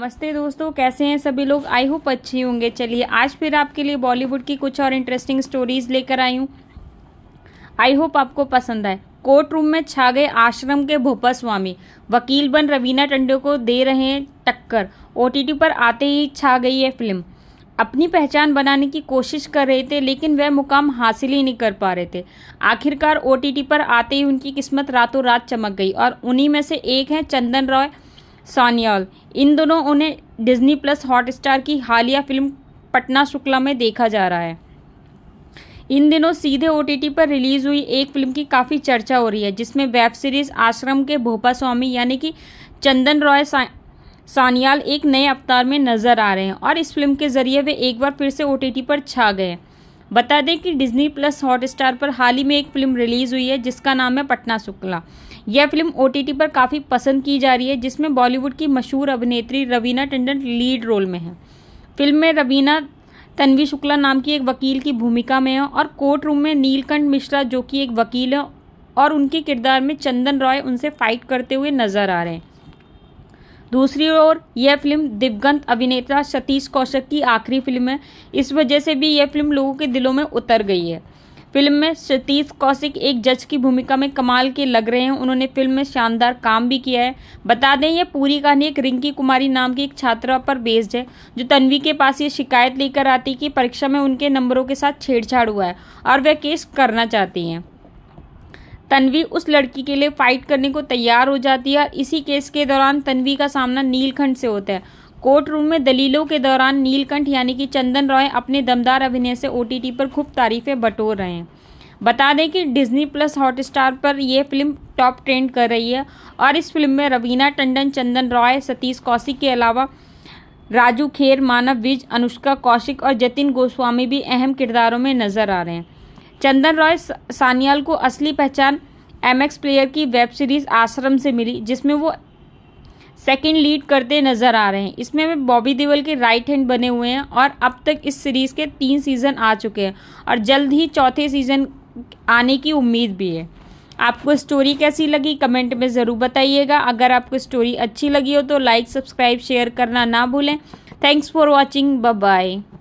नमस्ते दोस्तों कैसे हैं सभी लोग आई होप अच्छे होंगे चलिए आज फिर आपके लिए बॉलीवुड की कुछ और इंटरेस्टिंग स्टोरीज लेकर आई हूँ आई होप आपको पसंद आए कोर्ट रूम में छा गए आश्रम के भोपा स्वामी वकील बन रवीना टंडे को दे रहे हैं टक्कर ओ पर आते ही छा गई है फिल्म अपनी पहचान बनाने की कोशिश कर रहे थे लेकिन वह मुकाम हासिल ही नहीं कर पा रहे थे आखिरकार ओ पर आते ही उनकी किस्मत रातों रात चमक गई और उन्हीं में से एक है चंदन रॉय सान्याल इन दोनों उन्हें डिज्नी प्लस हॉटस्टार की हालिया फिल्म पटना शुक्ला में देखा जा रहा है इन दिनों सीधे ओ पर रिलीज हुई एक फिल्म की काफ़ी चर्चा हो रही है जिसमें वेब सीरीज आश्रम के भोपा स्वामी यानी कि चंदन रॉय सा, सानियाल एक नए अवतार में नजर आ रहे हैं और इस फिल्म के जरिए वे एक बार फिर से ओ पर छा गए बता दें कि डिज्नी प्लस हॉटस्टार पर हाल ही में एक फिल्म रिलीज़ हुई है जिसका नाम है पटना शुक्ला यह फिल्म ओ पर काफ़ी पसंद की जा रही है जिसमें बॉलीवुड की मशहूर अभिनेत्री रवीना टंडन लीड रोल में है फिल्म में रवीना तन्वी शुक्ला नाम की एक वकील की भूमिका में है और कोर्ट रूम में नीलकंठ मिश्रा जो कि एक वकील है और उनके किरदार में चंदन रॉय उनसे फाइट करते हुए नजर आ रहे हैं दूसरी ओर यह फिल्म दिवगंत अभिनेता सतीश कौशिक की आखिरी फिल्म है इस वजह से भी यह फिल्म लोगों के दिलों में उतर गई है फिल्म में सतीश कौशिक एक जज की भूमिका में कमाल के लग रहे हैं उन्होंने फिल्म में शानदार काम भी किया है बता दें यह पूरी कहानी एक रिंकी कुमारी नाम की एक छात्रा पर बेस्ड है जो तन्वी के पास ये शिकायत लेकर आती कि परीक्षा में उनके नंबरों के साथ छेड़छाड़ हुआ है और वह केस करना चाहती हैं तन्वी उस लड़की के लिए फाइट करने को तैयार हो जाती है इसी केस के दौरान तन्वी का सामना नीलकंठ से होता है कोर्ट रूम में दलीलों के दौरान नीलकंठ यानी कि चंदन रॉय अपने दमदार अभिनय से ओ पर खूब तारीफें बटोर रहे हैं बता दें कि डिज्नी प्लस हॉटस्टार पर यह फिल्म टॉप ट्रेंड कर रही है और इस फिल्म में रवीना टंडन चंदन रॉय सतीश कौशिक के अलावा राजू खेर मानव विज अनुष्का कौशिक और जतिन गोस्वामी भी अहम किरदारों में नजर आ रहे हैं चंदन रॉय सानियाल को असली पहचान एम एक्स प्लेयर की वेब सीरीज़ आश्रम से मिली जिसमें वो सेकंड लीड करते नज़र आ रहे हैं इसमें वे बॉबी देवल के राइट हैंड बने हुए हैं और अब तक इस सीरीज़ के तीन सीज़न आ चुके हैं और जल्द ही चौथे सीज़न आने की उम्मीद भी है आपको स्टोरी कैसी लगी कमेंट में ज़रूर बताइएगा अगर आपको स्टोरी अच्छी लगी हो तो लाइक सब्सक्राइब शेयर करना ना भूलें थैंक्स फॉर वॉचिंग बाय